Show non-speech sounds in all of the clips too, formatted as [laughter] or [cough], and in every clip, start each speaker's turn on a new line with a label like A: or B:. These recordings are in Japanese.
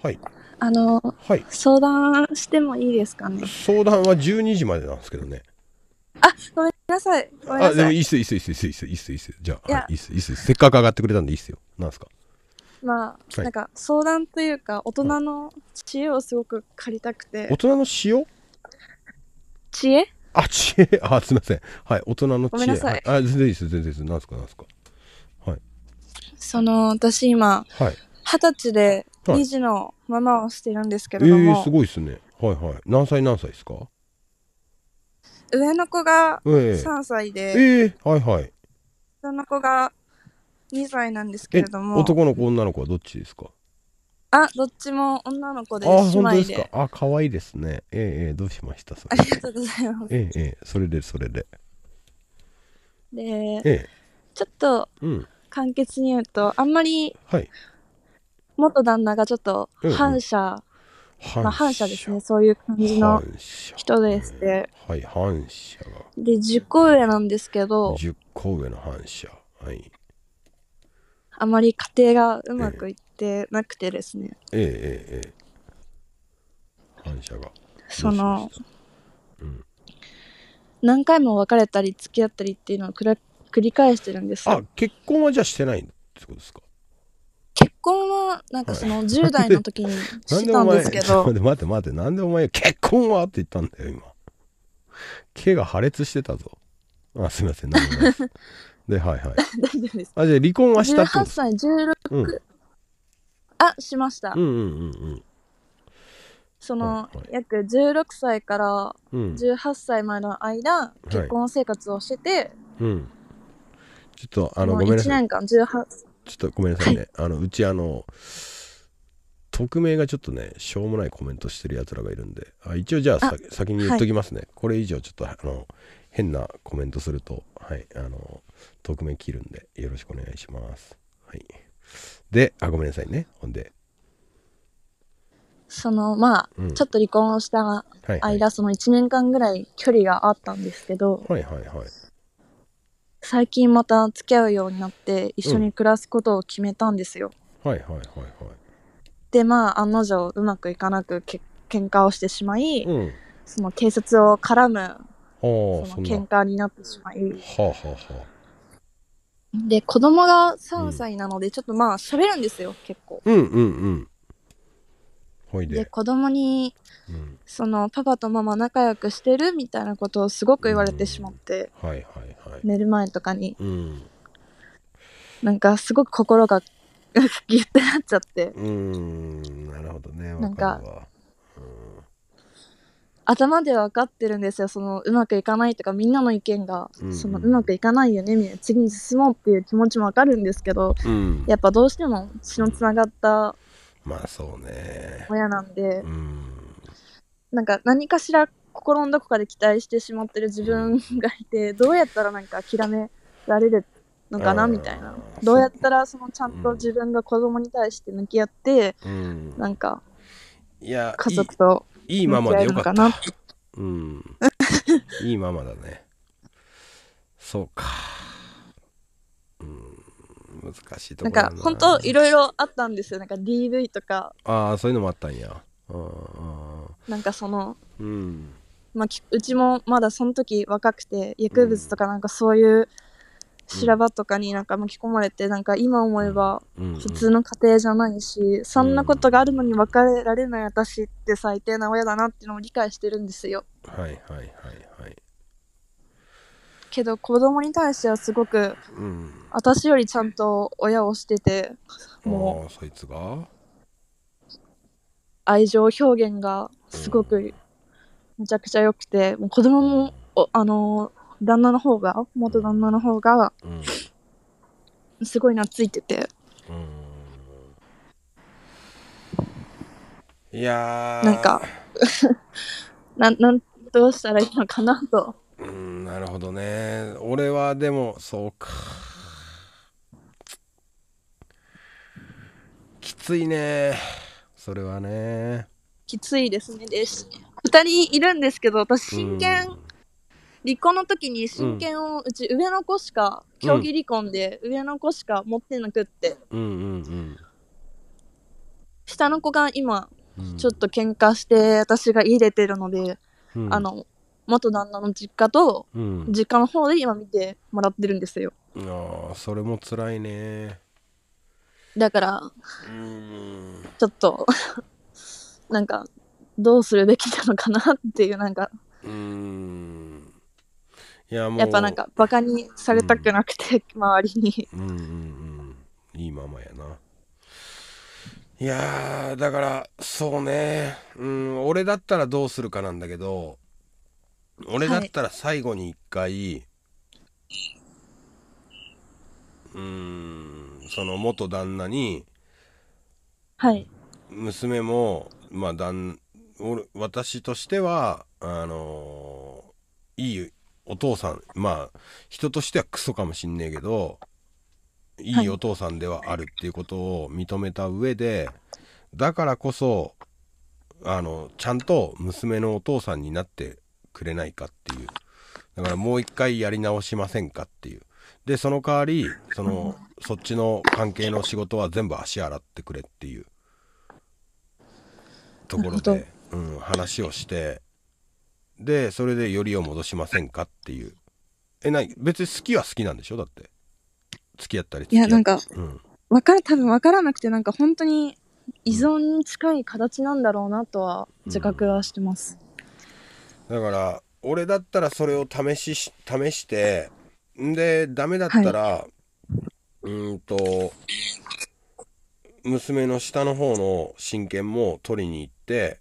A: はい。あの、はい、相談してもいいですかね。
B: 相談は12時までなんですけどね。
A: あ、ごめんなさい。ごめんなさい。あ、でもいい
B: っす、いいっす、いいっす、いいっす、いいっす、いいっす。じゃあ、い、いっす、いいっす。せっかく上がってくれたんでいいっすよ。なんすか
A: まあ、はい、なんか相談というか、大人の知恵をすごく借りたくて。大
B: 人の知恵知恵あ、知恵。あ、すみません。はい、大人の知恵。ごめんなさい。はい、あ、全然いいです、全然いいです。なんすか、なんすか。はい。
A: その、私今、はい。二十歳で、二児のママをしているんですけれども。はい、えー、す
B: ごいですね。はいはい。何歳何歳ですか
A: 上の子が3歳で、え
B: ー、えー、はいはい。
A: 下の子が2歳なんですけれども。男
B: の子、女の子はどっちですか
A: あ、どっちも女の子であ、姉本当妹ですか
B: あ、可愛いですね。ええええどうしましたそありが
A: とうございます。え
B: えええそれで、それで。
A: で、えちょっと簡潔に言うと、あんまりはい。元旦那がちょっとうんうん反社、反まあ反社ですね、そういう感じの。人でして
B: はい、反射が。
A: で、十個上なんですけど、十
B: 個上の反射。はい。
A: あまり家庭がうまくいってなくてですね
B: ええええ反射が
A: そのうん、何回も別れたり付き合ったりっていうのを繰り返してるんですあ
B: 結婚はじゃあしてないってことですか
A: 結婚はなんかその10代の時に [laughs] してたんですけど、はい、
B: 待って待ってなんでお前結婚はって言ったんだよ今毛が破裂してたぞあすみません何もないです [laughs] ではいはい大
A: 丈夫ですあじゃあ離婚はしたってこと18歳16、うん、あしました、うんうんう
B: んうん
A: その、はいはい約16歳から18歳までの間、結婚生活をしてて、
B: うんちょっとあのごめんなさい
A: 年間18ちょ
B: っとごめんなさいね、あのうちあの匿名がちょっとねしょうもないコメントしてるやつらがいるんであ一応じゃあさ先に言っときますね、これ以上ちょっとあの変なコメントするとはいあの匿名切るんでよろしくお願いしますはいで、あ、ごめんなさいね。ほんで。
A: その、まあ、うん、ちょっと離婚をした間、はいはい、その1年間ぐらい距離があったんですけど、はいはいはい。最近また付き合うようになって、一緒に暮らすことを決めたんですよ。
B: うん、はいはいはいはい。
A: で、まあ、案の定うまくいかなくけ喧嘩をしてしまい、うん、その警察を絡む、
B: その喧
A: 嘩になってしまい、は
B: あはあはあ
A: で、子供が3歳なので、ちょっとまあ喋るんですよ、結構。
B: うんうんうん。ほいで。で、
A: 子供に、うん、その、パパとママ仲良くしてるみたいなことをすごく言われてしまって、
C: はいはいは
A: い。寝る前とかに、うん。なんかすごく心が [laughs] ギュッてなっちゃって、
B: うーんなるほどね。わかる
A: わ。頭で分かってるんですよそのうまくいかないとかみんなの意見が、うん、そのうまくいかないよねみたいな次に進もうっていう気持ちも分かるんですけど、うん、やっぱどうしても血のつながった
B: まあそうね
A: 親なんで、うん、なんか何かしら心のどこかで期待してしまってる自分がいてどうやったらなんか諦められるのかなみたいなどうやったらそのちゃんと自分が子供に対して向き合って、うん、なんか家族といいままでよかった。うん。
B: いいままだね。そうか。うん。難しいところなんか、本当い
A: ろいろあったんですよ。なんか DV とか。
B: ああ、そういうのもあったんや。
A: なんかその、うん。まあ、うちもまだその時若くて薬物とかなんかそういう、うん修羅場とかになんか巻き込まれて、なんか今思えば普通の家庭じゃないし、そんなことがあるのに別れられない私って最低な親だなっていうのを理解してるんですよ。
C: はいはいはいはい。
A: けど子供に対してはすごく、私よりちゃんと親をしてて、も
B: う、そいつが
A: 愛情表現がすごくめちゃくちゃ良くて、もう子供も、あの旦那の方が、元旦那の方が、すごい懐いてて。うん、
B: いやなんか
A: [laughs] な、なん、どうしたらいいのかなと。
B: うん、なるほどね。俺はでも、そうか。きついね。それはね。
A: きついですね。です。2人いるんですけど、私、真剣離婚の時に親権を、うん、うち上の子しか競技離婚で上の子しか持ってなくって、
C: うんうんうん、
A: 下の子が今、ちょっと喧嘩して私が家出てるので、あの元旦那の実家と実家の方で今見てもらってるんですよ。
B: ああそれも辛いね
A: だからちょっと [laughs] なんかどうするべきなのかなっていうなんか
B: うんいやもうやっぱなんか
A: バカにされたくなくて、うん、周りにうんうんうんいいままやな
B: いやだからそうねうん俺だったらどうするかなんだけど俺だったら最後に一回、はい、うんその元旦那にはい娘もまあ旦俺私としてはあのー、いいお父さんまあ人としてはクソかもしんねえけどいいお父さんではあるっていうことを認めた上でだからこそあのちゃんと娘のお父さんになってくれないかっていうだからもう一回やり直しませんかっていうでその代わりそのそっちの関係の仕事は全部足洗ってくれっていうところで、うん、話をしてでそれでよりを戻しませんかっていうえな別に好きは好きなんでしょだって付き合ったり付き合いやなんか、うん、
A: 分かる多分分からなくてなんか本当に依存に近い形なんだろうなとは自覚はしてます、
B: うん、だから俺だったらそれを試し試してでダメだったら、はい、うんと娘の下の方の親権も取りに行って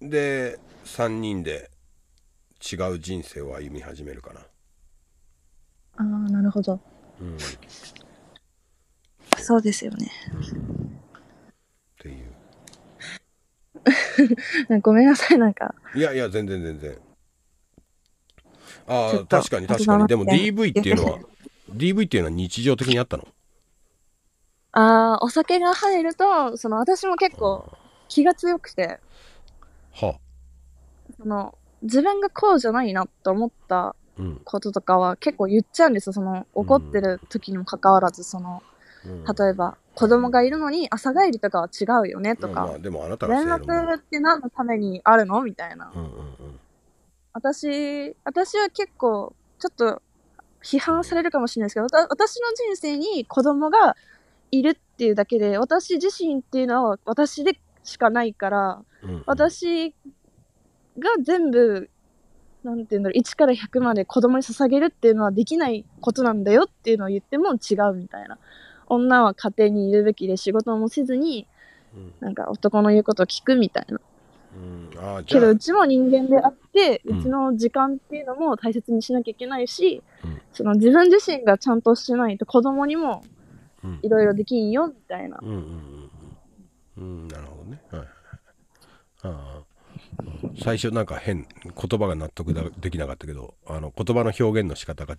B: で3人で違う人生を歩み始めるかなあ
A: あなるほど、うん、そうですよね、うん、っていう [laughs] ごめんなさいなんか
B: いやいや全然全然ああ確かに確かにでも DV っていうのは DV っていうのは日常的にあったの
A: ああお酒が入るとその私も結構気が強くてはあその自分がこうじゃないなと思ったこととかは結構言っちゃうんですよその怒ってる時にもかかわらずその、例えば子供がいるのに朝帰りとかは違うよねとか、
B: 連絡
A: って何のためにあるのみたいな、私私は結構ちょっと批判されるかもしれないですけど私の人生に子供がいるっていうだけで私自身っていうのは私でしかないから、私が全部、なんて言うんだろう、1から100まで子供に捧げるっていうのはできないことなんだよっていうのを言っても違うみたいな。女は家庭にいるべきで仕事もせずに、うん、なんか男の言うことを聞くみたいな。うん、けどうちも人間であって、うん、ちの時間っていうのも大切にしなきゃいけないし、うん、その自分自身がちゃんとしてないと子供にもいろいろできんよみたいな。
C: うん、
B: うんうんうん、なるほどね。はい、あ最初なんか変言葉が納得できなかったけどあの言葉の表現の仕方が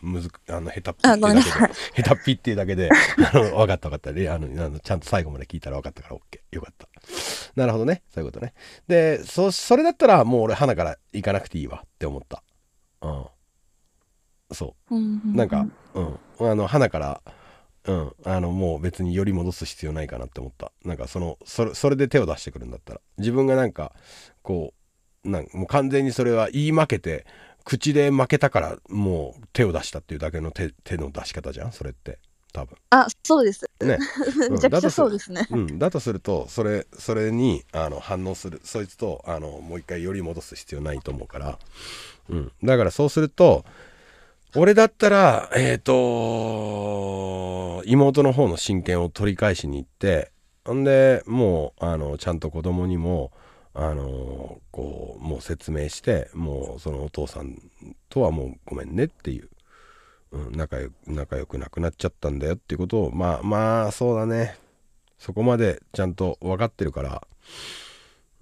B: むずあの下手っぴってだけで [laughs] 下手っぴってだけであの分かった分かったあのあのちゃんと最後まで聞いたら分かったから OK よかったなるほどねそういうことねでそそれだったらもう俺花から行かなくていいわって思ったうんそ
C: う、なんか、
B: うん、あの花からうん、あのもう別により戻す必要ないかなって思ったなんかそのそれそれで手を出してくるんだったら自分がなんかこうなんもう完全にそれは言い負けて口で負けたからもう手を出したっていうだけの手の出し方じゃんそれって多分
A: あそうですね、[laughs] うん、めちゃくちゃそうですね、う
B: ん、だとするとそれそれにあの反応するそいつとあのもう一回より戻す必要ないと思うから、うん、だからそうすると俺だったら、えっ、ー、と、妹の方の親権を取り返しに行って、んで、もう、あの、ちゃんと子供にも、あの、こう、もう説明して、もう、そのお父さんとはもうごめんねっていう、うん、仲良仲良くなくなっちゃったんだよっていうことを、まあ、まあ、そうだね。そこまでちゃんと分かってるから、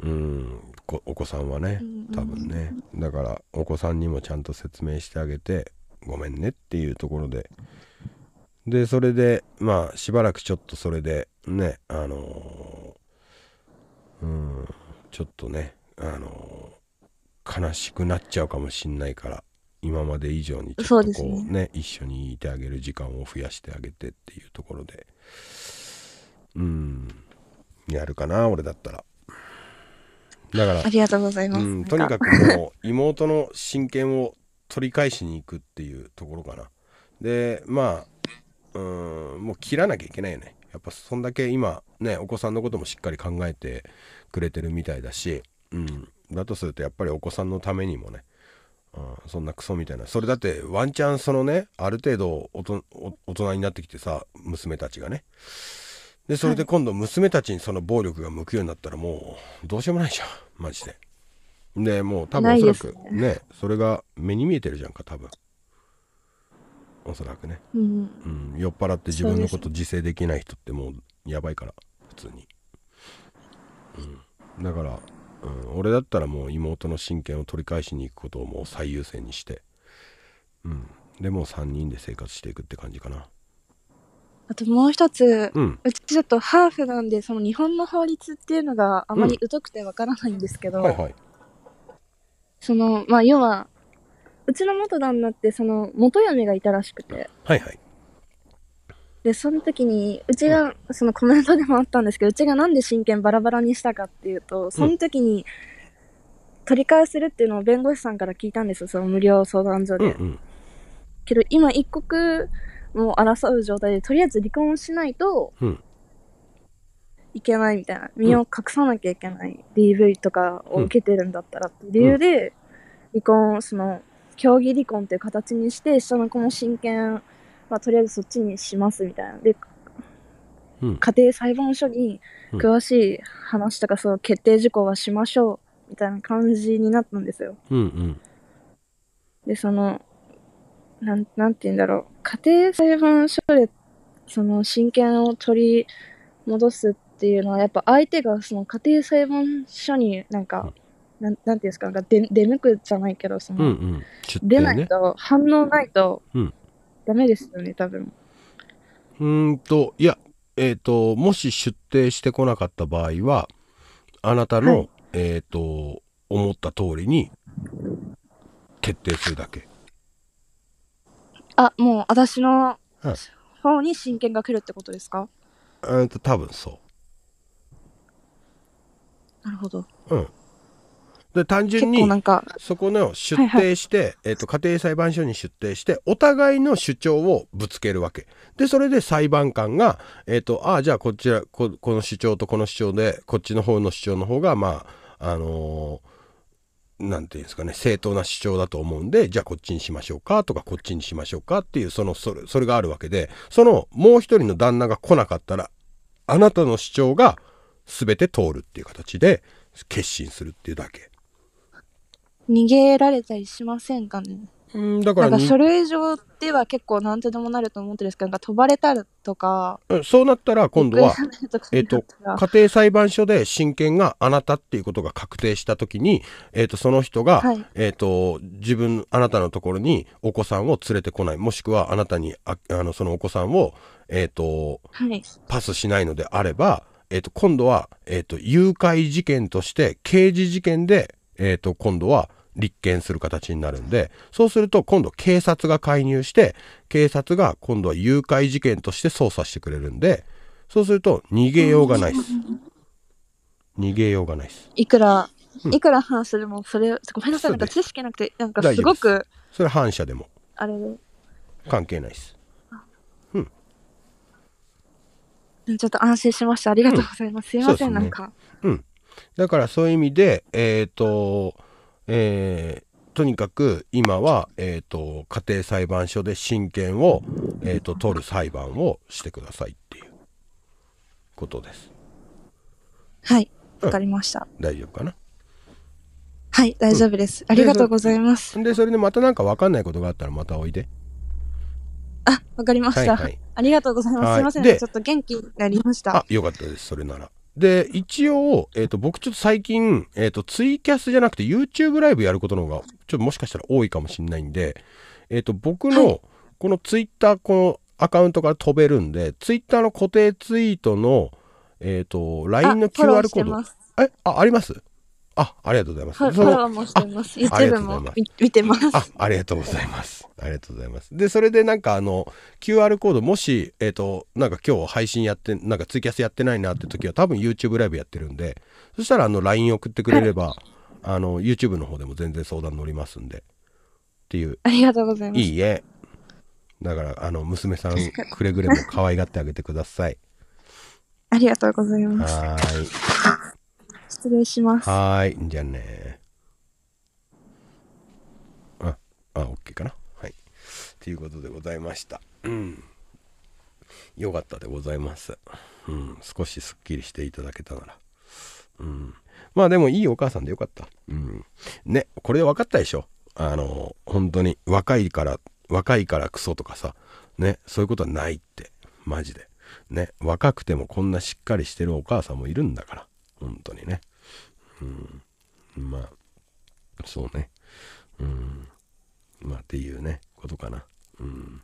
B: うん、お子さんはね、多分ね。だから、お子さんにもちゃんと説明してあげて、ごめんねっていうところででそれでまあしばらくちょっとそれでねあのー、うんちょっとねあのー、悲しくなっちゃうかもしんないから今まで以上にちょっとこうね、ね、一緒にいてあげる時間を増やしてあげてっていうところでうんやるかな俺だったらだからありがとうございます、うん、とにかくもう [laughs] 妹の親権を取り返しに行くっていうところかな。で、まあ、うん、もう切らなきゃいけないよね。やっぱそんだけ今ね、お子さんのこともしっかり考えてくれてるみたいだし、うん、だとするとやっぱりお子さんのためにもね、うん、そんなクソみたいなそれだってワンチャンそのねある程度大人になってきてさ娘たちがねでそれで今度娘たちにその暴力が向くようになったらもうどうしようもないじゃんマジでねもう多分おそらくね、ね、それが目に見えてるじゃんか多分おそらくね、うん、うん、酔っ払って自分のこと自制できない人ってもうやばいから普通に、うん、だから、うん、俺だったらもう妹の親権を取り返しに行くことをもう最優先にして、うん、でもう3人で生活していくって感じかな
A: あともう一つ、うん、うちちょっとハーフなんでその日本の法律っていうのがあまり疎くてわからないんですけど、はいはいその、まあ、要は、うちの元旦那って、その、元嫁がいたらしくて。はいはい。で、その時に、うちが、そのコメントでもあったんですけど、うちがなんで親権バラバラにしたかっていうと、その時に、取り返せるっていうのを弁護士さんから聞いたんですよ、その無料相談所で。うんうん、けど、今、一刻も争う状態で、とりあえず離婚しないと、うんいけないみたいな身を隠さなきゃいけない、DV とかを受けてるんだったらっていう理由で離婚その競技離婚っていう形にして下の子も親権はとりあえずそっちにしますみたいなで家庭裁判所に詳しい話とか、そう決定事項はしましょうみたいな感じになったんですよ。うんうん、でそのなんなんて言うんだろう家庭裁判所でその親権を取り戻すっていうのはやっぱ相手がその家庭裁判所になんか、なんなんていうんですかなんか出出向くじゃないけどその、うんうん出出ないと反応ないとダメですよね多分
B: うんといやえっ、ともし出廷してこなかった場合はあなたの、はいえっ、と思った通りに決定するだけ、
A: あもう私のほう方に親権が来るってことですか
B: うんと多分そうなるほど。うん。で単純にそこの出廷して、はいはい、えーと、家庭裁判所に出廷してお互いの主張をぶつけるわけでそれで裁判官が、えーと、とああじゃあこちらここの主張とこの主張でこっちの方の主張の方がまああのー、なんていうんですかね正当な主張だと思うんでじゃあこっちにしましょうかとかこっちにしましょうかっていうそのそれそれがあるわけでそのもう一人の旦那が来なかったらあなたの主張が全て通るっていう形で決心するっていうだけ。
A: 逃げられたりしませんかねんだからかそれ以上では結構何とでもなると思ってるんですけどなんか飛ばれたりとか、
B: うん、そうなったら今度は、えーと、家庭裁判所で親権があなたっていうことが確定した時に、えーと、その人が、はい、えーと、と自分あなたのところにお子さんを連れてこないもしくはあなたにああのそのお子さんを、えーと、はい、パスしないのであればえっ、ー、と、今度は、えっ、ー、と、誘拐事件として、刑事事件で、えっ、ー、と、今度は立件する形になるんで、そうすると今度警察が介入して、警察が今度は誘拐事件として捜査してくれるんで、そうすると逃げようがないです。逃げようがないです。いくら、い
A: くら反すでも、それ、ごめんなさい、なんか知識なくて、なんかすごく。
B: それ反射でも。あれ関係ないです。
A: ちょっと安心しました。ありがとうございます。うん、すいません、ね、なんか。
B: うん。だからそういう意味で、えっ、ー、と、えー、とにかく今は、えっ、ー、と、家庭裁判所で親権を、えっ、と、取る裁判をしてくださいっていうことです。
A: はい、わかりました、大丈夫かなはい、大丈夫です、うん。ありがとうござい
B: ます。で、それでまたなんかわかんないことがあったらまたおいで。
A: あ、わかりました。はい、はいありがとうございます。はい、すいません、ね、ちょっと元気になりました。あ、
B: よかったです、それなら。で、一応、えっ、ー、と、僕ちょっと最近、えっ、ー、と、ツイキャスじゃなくて YouTube ライブやることの方が、ちょっともしかしたら多いかもしれないんで、えっ、ー、と、僕の、このツイッター、このアカウントから飛べるんで、ツイッターの固定ツイートの、えっ、と、LINE の QR コード。え、あ、ありますあ、ありがとうございます。フォロー
A: もしてます。YouTube も見てます。あ、
B: ありがとうございます。ありがとうございます。で、それでなんかあの、QR コード、もし、えっ、ー、と、なんか今日配信やって、なんかツイキャスやってないなって時は多分 YouTube ライブやってるんで、そしたらあの、LINE 送ってくれれば、あの、YouTube の方でも全然相談乗りますんで、っていう。ありがとうございます。いいえ。だから、あの、娘さん、くれぐれも可愛がってあげてください。
A: [laughs] ありがとうございます。はい。失礼します。はい、
B: じゃあね。あ、あ、OK かな。はい。ということでございました。うん。よかったでございます。うん、少しすっきりしていただけたなら。うん。まあでもいいお母さんでよかった。うん。ね、これで分かったでしょ。あの、本当に若いから、若いからクソとかさ、ね、そういうことはないって、マジで。ね、若くてもこんなしっかりしてるお母さんもいるんだから。本当にね。うん。まあ、そうね。うん。まあ、っていうね、ことかな。うん。